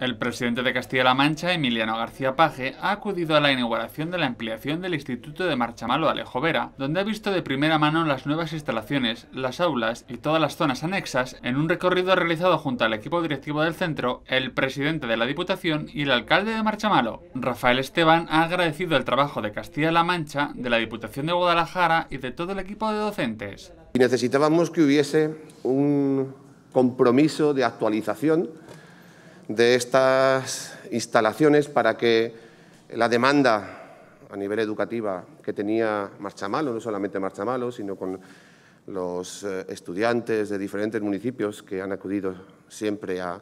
El presidente de Castilla-La Mancha, Emiliano García Paje, ha acudido a la inauguración de la ampliación del Instituto de Marchamalo Alejo Vera, donde ha visto de primera mano las nuevas instalaciones, las aulas y todas las zonas anexas en un recorrido realizado junto al equipo directivo del centro, el presidente de la Diputación y el alcalde de Marchamalo. Rafael Esteban ha agradecido el trabajo de Castilla-La Mancha, de la Diputación de Guadalajara y de todo el equipo de docentes. necesitábamos que hubiese un compromiso de actualización de estas instalaciones para que la demanda a nivel educativa que tenía Marchamalo, no solamente Marchamalo, sino con los eh, estudiantes de diferentes municipios que han acudido siempre a,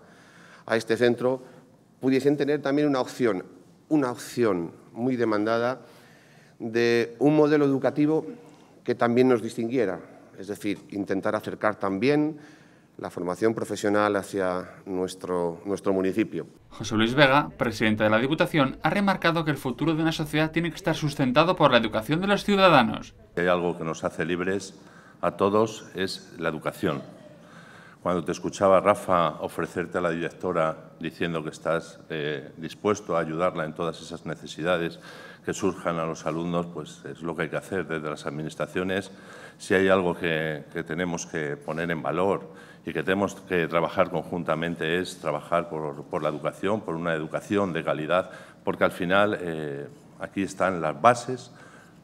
a este centro, pudiesen tener también una opción, una opción muy demandada de un modelo educativo que también nos distinguiera, es decir, intentar acercar también la formación profesional hacia nuestro, nuestro municipio. José Luis Vega, presidente de la Diputación, ha remarcado que el futuro de una sociedad tiene que estar sustentado por la educación de los ciudadanos. Hay algo que nos hace libres a todos, es la educación cuando te escuchaba Rafa ofrecerte a la directora diciendo que estás eh, dispuesto a ayudarla en todas esas necesidades que surjan a los alumnos, pues es lo que hay que hacer desde las administraciones. Si hay algo que, tenemos que poner en valor y que tenemos que trabajar conjuntamente es trabajar por, la educación, por una educación de calidad, porque al final eh, aquí están las bases,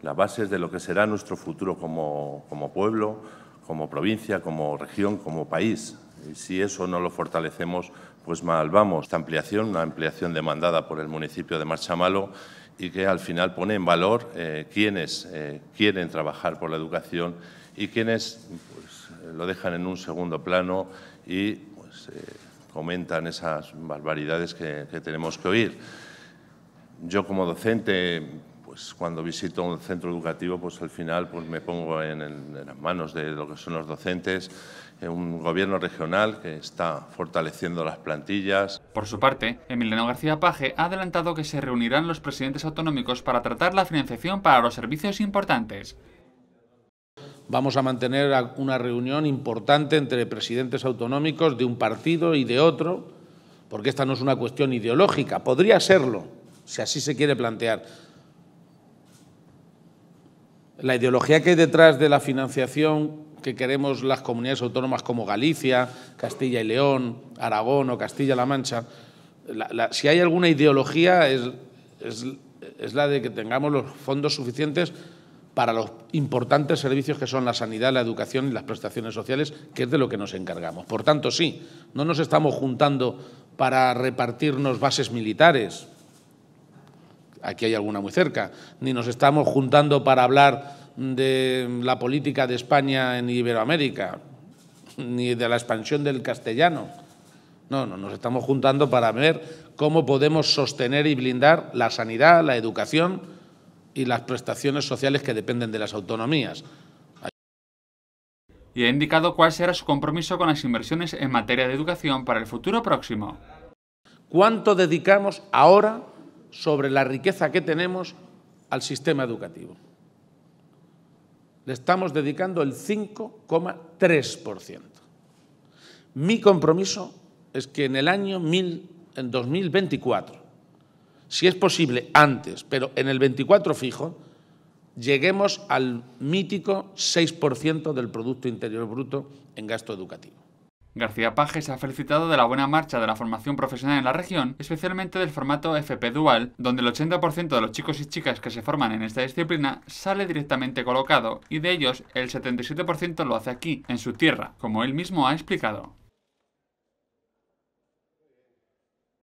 las bases de lo que será nuestro futuro como pueblo, como provincia, como región, como país. Y si eso no lo fortalecemos, pues mal vamos. Esta ampliación, una ampliación demandada por el municipio de Marchamalo y que al final pone en valor eh, quienes eh, quieren trabajar por la educación y quienes pues, eh, lo dejan en un segundo plano y pues, comentan esas barbaridades que tenemos que oír. Yo como docente pues, cuando visito un centro educativo, pues al final pues me pongo en, las manos de lo que son los docentes, en eh, un gobierno regional que está fortaleciendo las plantillas. Por su parte, Emiliano García Paje ha adelantado que se reunirán los presidentes autonómicos para tratar la financiación para los servicios importantes. Vamos a mantener una reunión importante entre presidentes autonómicos de un partido y de otro, porque esta no es una cuestión ideológica, podría serlo, si así se quiere plantear, la ideología que hay detrás de la financiación que queremos las comunidades autónomas como Galicia, Castilla y León, Aragón o Castilla-La Mancha, si hay alguna ideología es, es, es la de que tengamos los fondos suficientes para los importantes servicios que son la sanidad, la educación y las prestaciones sociales, que es de lo que nos encargamos. Por tanto, sí, no nos estamos juntando para repartirnos bases militares, aquí hay alguna muy cerca, ni nos estamos juntando para hablar de la política de España en Iberoamérica, ni de la expansión del castellano. No, no, nos estamos juntando para ver cómo podemos sostener y blindar la sanidad, la educación y las prestaciones sociales que dependen de las autonomías y ha indicado cuál será su compromiso con las inversiones en materia de educación para el futuro próximo. ¿Cuánto dedicamos ahora sobre la riqueza que tenemos al sistema educativo. Le estamos dedicando el 5,3%. Mi compromiso es que en el año en 2024, si es posible antes, pero en el 24 fijo, lleguemos al mítico 6% del Producto Interior Bruto en gasto educativo. García Paje se ha felicitado de la buena marcha de la formación profesional en la región, especialmente del formato FP Dual, donde el 80% de los chicos y chicas que se forman en esta disciplina sale directamente colocado y de ellos el 77% lo hace aquí, en su tierra, como él mismo ha explicado.